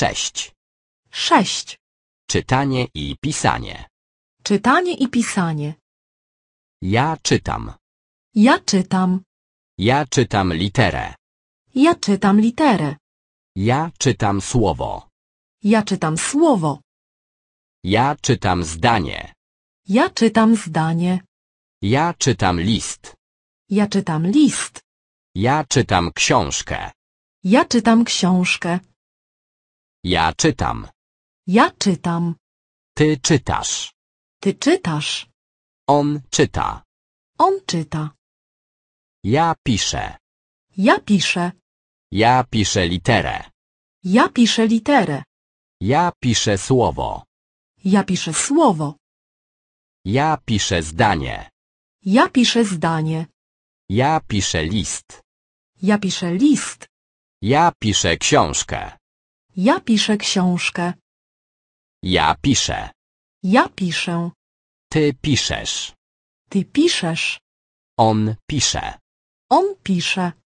Sześć. Sześć. Czytanie i pisanie. Czytanie i pisanie. Ja czytam. Ja czytam. Ja czytam literę. Ja czytam literę. Ja czytam słowo. Ja czytam słowo. Ja czytam zdanie. Ja czytam zdanie. Ja czytam list. Ja czytam list. Ja czytam książkę. Ja czytam książkę. Ja czytam. Ja czytam. Ty czytasz. Ty czytasz. On czyta. On czyta. Ja piszę. Ja piszę. Ja piszę literę. Ja piszę literę. Ja piszę słowo. Ja piszę słowo. Ja piszę zdanie. Ja piszę zdanie. Ja piszę list. Ja piszę list. Ja piszę książkę. Ja piszę książkę. Ja piszę. Ja piszę. Ty piszesz. Ty piszesz. On pisze. On pisze.